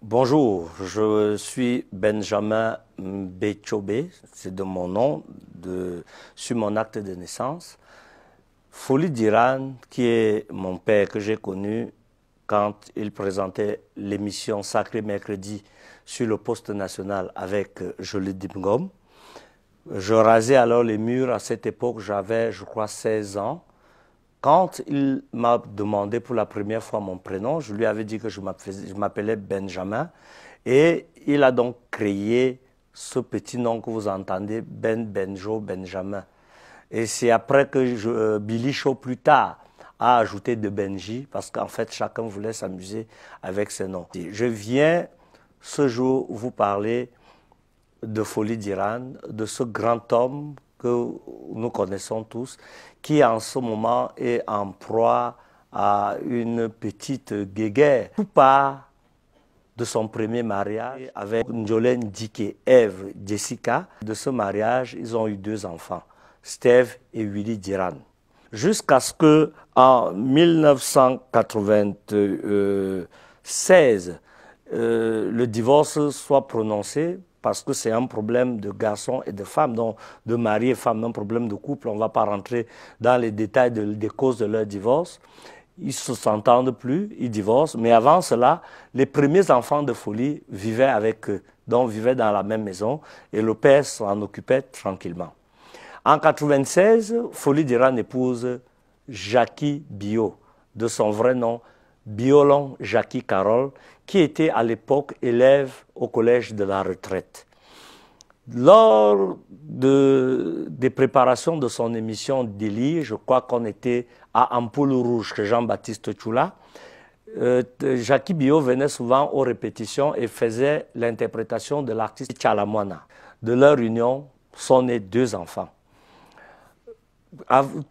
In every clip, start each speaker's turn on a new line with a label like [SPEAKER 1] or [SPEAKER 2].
[SPEAKER 1] Bonjour, je suis Benjamin Bechobe, c'est de mon nom, de, sur mon acte de naissance. Folie d'Iran, qui est mon père que j'ai connu quand il présentait l'émission Sacré Mercredi sur le poste national avec euh, Jolie Dimgom. Je rasais alors les murs, à cette époque j'avais je crois 16 ans. Quand il m'a demandé pour la première fois mon prénom, je lui avais dit que je m'appelais Benjamin. Et il a donc créé ce petit nom que vous entendez, Ben Benjo Benjamin. Et c'est après que euh, Billy Shaw, plus tard, a ajouté de Benji, parce qu'en fait, chacun voulait s'amuser avec ce nom. Je viens ce jour vous parler de Folie d'Iran, de ce grand homme que nous connaissons tous, qui en ce moment est en proie à une petite guéguerre. Tout part de son premier mariage avec Njolene Dike, Eve Jessica. De ce mariage, ils ont eu deux enfants, Steve et Willy Diran. Jusqu'à ce que, en 1996, euh, le divorce soit prononcé parce que c'est un problème de garçons et de femmes, donc de mari et femme, un problème de couple. On ne va pas rentrer dans les détails des causes de leur divorce. Ils se s'entendent plus, ils divorcent, mais avant cela, les premiers enfants de folie vivaient avec eux, donc vivaient dans la même maison, et le père s'en occupait tranquillement. En 96, Folie d'Iran épouse Jackie Bio, de son vrai nom, Biolon Jackie Carole, qui était à l'époque élève au collège de la retraite. Lors des préparations de son émission Délit, je crois qu'on était à Ampoule Rouge, que Jean-Baptiste Tchoula, euh, Jackie venait souvent aux répétitions et faisait l'interprétation de l'artiste Chalamwana. De leur union sont nés deux enfants.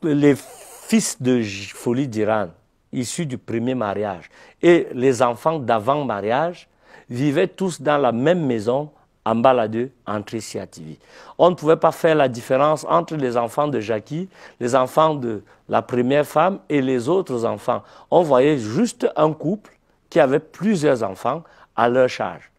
[SPEAKER 1] Les fils de Folie d'Iran, issus du premier mariage. Et les enfants d'avant-mariage vivaient tous dans la même maison, en deux, entre Siativi. On ne pouvait pas faire la différence entre les enfants de Jackie, les enfants de la première femme et les autres enfants. On voyait juste un couple qui avait plusieurs enfants à leur charge.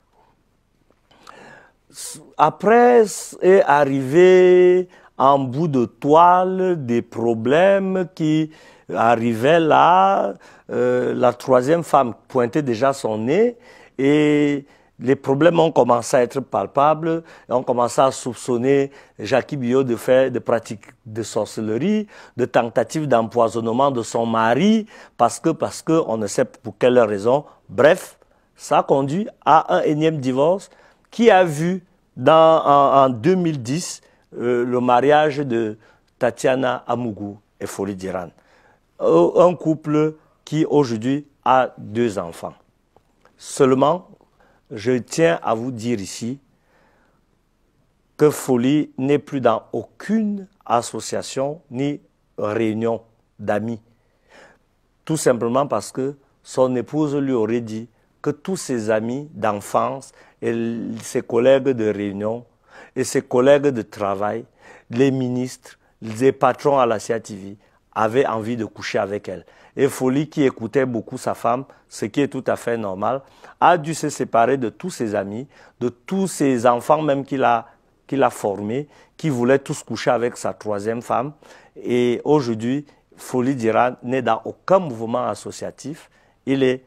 [SPEAKER 1] Après est arrivé en bout de toile des problèmes qui arrivaient là. Euh, la troisième femme pointait déjà son nez et les problèmes ont commencé à être palpables, et on commençait à soupçonner Jackie Bio de faire des pratiques de sorcellerie, de tentatives d'empoisonnement de son mari, parce que, parce que, on ne sait pour quelle raison. Bref, ça conduit à un énième divorce qui a vu dans, en 2010 euh, le mariage de Tatiana Amougou et Folie Diran. Euh, un couple qui aujourd'hui a deux enfants. Seulement, je tiens à vous dire ici que Folie n'est plus dans aucune association ni réunion d'amis. Tout simplement parce que son épouse lui aurait dit que tous ses amis d'enfance et ses collègues de réunion et ses collègues de travail, les ministres, les patrons à la TV avaient envie de coucher avec elle. Et Folie, qui écoutait beaucoup sa femme, ce qui est tout à fait normal, a dû se séparer de tous ses amis, de tous ses enfants même qu'il a, qu'il a formés, qui voulaient tous coucher avec sa troisième femme. Et aujourd'hui, Folie Dira n'est dans aucun mouvement associatif. Il est,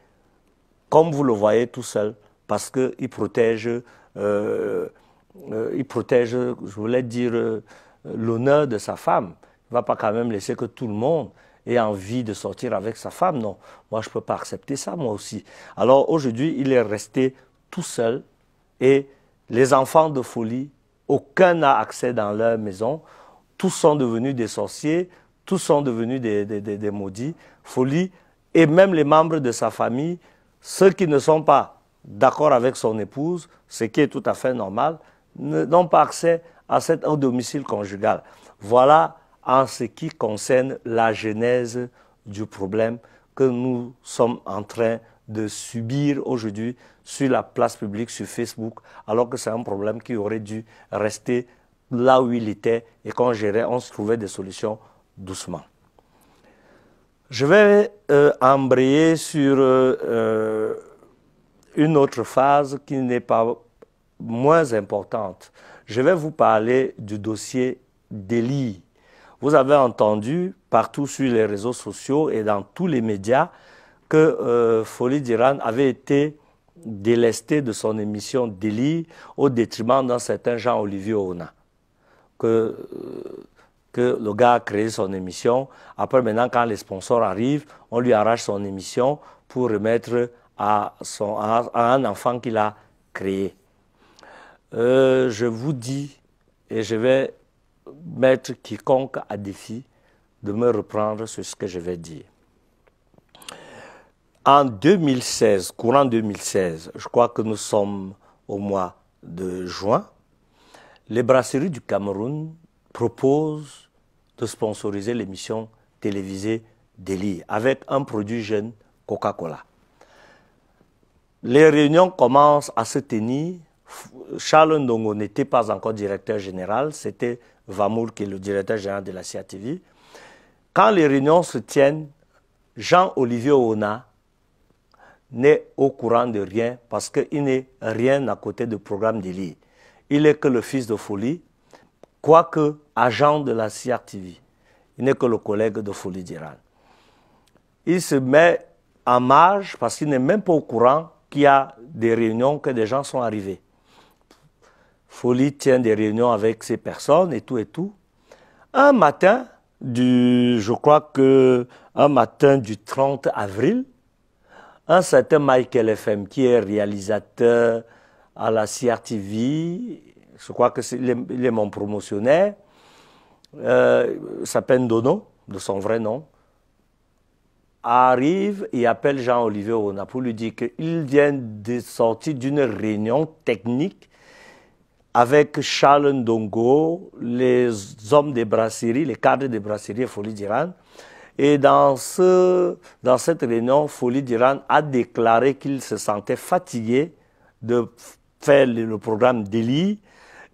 [SPEAKER 1] comme vous le voyez, tout seul parce qu'il protège euh, euh, il protège, je voulais dire, euh, l'honneur de sa femme. Il ne va pas quand même laisser que tout le monde ait envie de sortir avec sa femme. Non, moi je ne peux pas accepter ça, moi aussi. Alors aujourd'hui, il est resté tout seul et les enfants de folie, aucun n'a accès dans leur maison. Tous sont devenus des sorciers, tous sont devenus des maudits, folie, et même les membres de sa famille, ceux qui ne sont pas d'accord avec son épouse, ce qui est tout à fait normal, n'ont pas accès à cet au domicile conjugal. Voilà en ce qui concerne la genèse du problème que nous sommes en train de subir aujourd'hui sur la place publique, sur Facebook, alors que c'est un problème qui aurait dû rester là où il était et qu'on gérait, on se trouvait des solutions doucement. Je vais euh, embrayer sur euh, euh, une autre phase qui n'est pas moins importante. Je vais vous parler du dossier d'Eli. Vous avez entendu partout sur les réseaux sociaux et dans tous les médias que euh, Folie d'Iran avait été délestée de son émission d'Eli, au détriment d'un certain Jean-Olivier Ona. Que, euh, que le gars a créé son émission. Après, maintenant, quand les sponsors arrivent, on lui arrache son émission pour remettre à, son, à un enfant qu'il a créé. Euh, je vous dis, et je vais mettre quiconque à défi de me reprendre sur ce que je vais dire. En 2016, courant 2016, je crois que nous sommes au mois de juin, les brasseries du Cameroun proposent de sponsoriser l'émission télévisée Délire avec un produit jeune, Coca-Cola. Les réunions commencent à se tenir Charles Ndongo n'était pas encore directeur général, c'était Vamour qui est le directeur général de la TV Quand les réunions se tiennent, Jean-Olivier Ona n'est au courant de rien parce qu'il n'est rien à côté du programme d'Élie. Il est que le fils de Folie, quoique agent de la CRTV. Il n'est que le collègue de Folie d'Iran. Il se met en marge parce qu'il n'est même pas au courant qu'il y a des réunions, que des gens sont arrivés. Folie tient des réunions avec ces personnes et tout et tout. Un matin, du, je crois que un matin du 30 avril, un certain Michael FM, qui est réalisateur à la CRTV, je crois que c'est, est, mon promotionnaire, euh, s'appelle Dono, de son vrai nom, arrive et appelle Jean-Olivier au pour lui dire qu'il vient de sortir d'une réunion technique avec Charles Ndongo, les hommes des brasseries, les cadres des brasseries Folie d'Iran. Et dans, ce, dans cette réunion, Folie d'Iran a déclaré qu'il se sentait fatigué de faire le programme d'Eli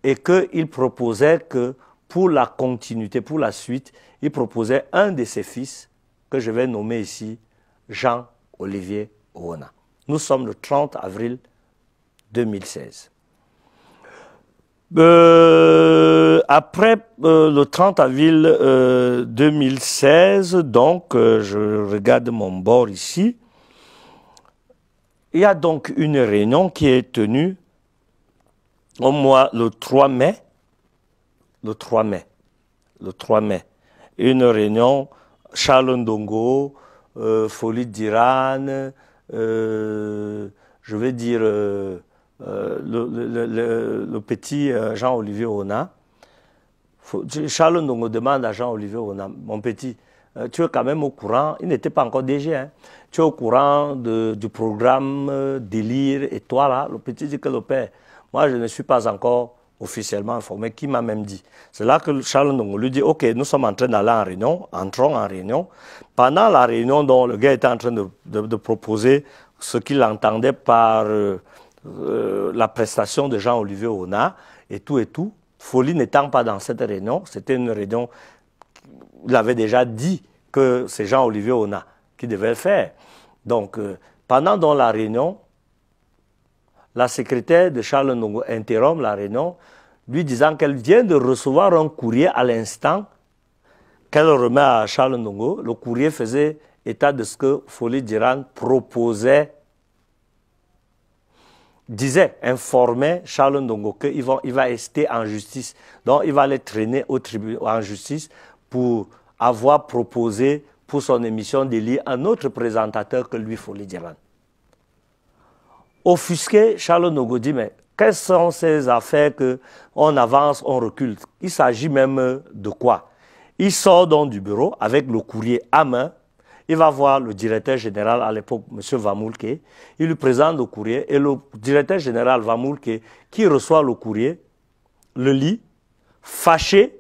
[SPEAKER 1] et qu'il proposait que pour la continuité, pour la suite, il proposait un de ses fils que je vais nommer ici Jean-Olivier Oona. Nous sommes le 30 avril 2016. Euh, après euh, le 30 avril 2016, euh, donc je regarde mon bord ici, il y a donc une réunion qui est tenue au mois le 3 mai, le 3 mai, le 3 mai, une réunion Charles Ndongo, Folie d'Iran, je vais dire euh, le, petit euh, Jean-Olivier Ona. Charles Ndongo demande à Jean-Olivier Ona, mon petit, euh, tu es quand même au courant, il n'était pas encore DG, hein. tu es au courant du programme Délire et toi là, le petit dit que le père, moi je ne suis pas encore officiellement informé, qui m'a même dit. C'est là que Charles Ndongo lui dit, ok, nous sommes en train d'aller en réunion, entrons en réunion. Pendant la réunion dont le gars était en train de, proposer ce qu'il entendait par... Euh, la prestation de Jean-Olivier Ona et tout et tout. Folie n'étant pas dans cette réunion, c'était une réunion, il avait déjà dit que c'est Jean-Olivier Ona qui devait le faire. Donc, euh, pendant dans la réunion, la secrétaire de Charles Nongo interrompt la réunion, lui disant qu'elle vient de recevoir un courrier à l'instant qu'elle remet à Charles Nongo. Le courrier faisait état de ce que Folie Diran proposait disait, informait Charles Ndongo qu'il va, il va rester en justice. Donc, il va les traîner au tribunal, en justice pour avoir proposé pour son émission d'élire un autre présentateur que lui, Folie Diamant. Offusqué, Charles Ndongo dit, mais quelles sont ces affaires qu'on avance, on recule Il s'agit même de quoi Il sort donc du bureau avec le courrier à main il va voir le directeur général à l'époque, M. Vamoulke. Il lui présente le courrier et le directeur général Vamoulke, qui reçoit le courrier, le lit, fâché,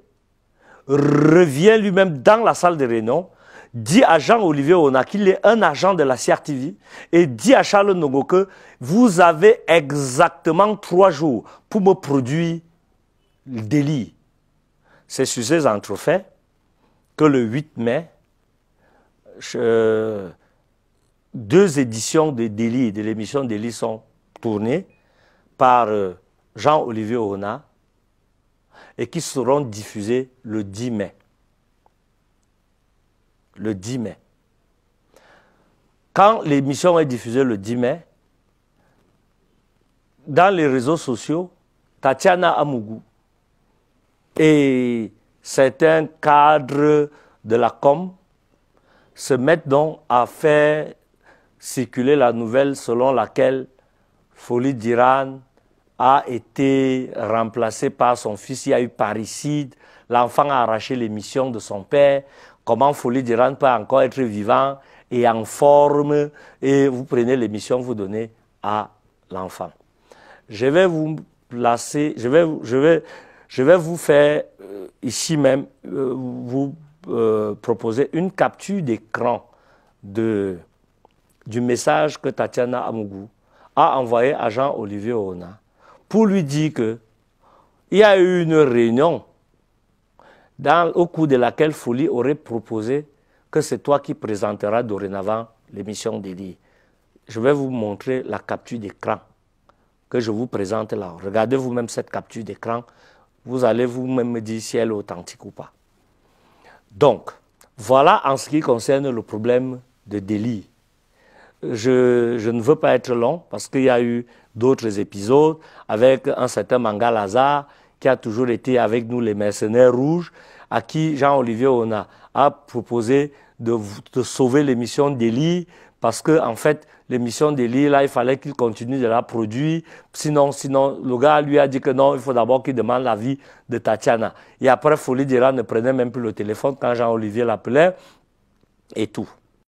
[SPEAKER 1] revient lui-même dans la salle de réunion, dit à Jean-Olivier Ona qu'il est un agent de la CRTV et dit à Charles Nogo que vous avez exactement trois jours pour me produire le délit. C'est sur ces entrefaits que le 8 mai deux éditions de de l'émission délit sont tournées par euh, Jean-Olivier Ona et qui seront diffusées le 10 mai. Le 10 mai. Quand l'émission est diffusée le 10 mai, dans les réseaux sociaux, Tatiana Amougou et certains cadres de la com se mettent donc à faire circuler la nouvelle selon laquelle Folie d'Iran a été remplacée par son fils, il y a eu parricide, l'enfant a arraché l'émission de son père, comment Folie d'Iran peut encore être vivant et en forme, et vous prenez l'émission, vous donnez à l'enfant. Je vais vous placer, je vais, je vais, je vais vous faire euh, ici même, euh, vous euh, proposer une capture d'écran du message que Tatiana Amougou a envoyé à Jean-Olivier Ona pour lui dire que il y a eu une réunion dans, au cours de laquelle Folie aurait proposé que c'est toi qui présenteras dorénavant l'émission d'Eli. Je vais vous montrer la capture d'écran que je vous présente là. Regardez vous-même cette capture d'écran. Vous allez vous-même me dire si elle est authentique ou pas. Donc, voilà en ce qui concerne le problème de délit. Je, ne veux pas être long parce qu'il y a eu d'autres épisodes avec un certain Manga Lazare qui a toujours été avec nous les mercenaires rouges, à qui Jean-Olivier Ona a proposé de, sauver l'émission délit parce que en fait l'émission d'Eli, là, il fallait qu'il continue de la produire. Sinon, sinon, le gars lui a dit que non, il faut d'abord qu'il demande l'avis de Tatiana. Et après, Folie Dira ne prenait même plus le téléphone quand Jean-Olivier l'appelait et tout.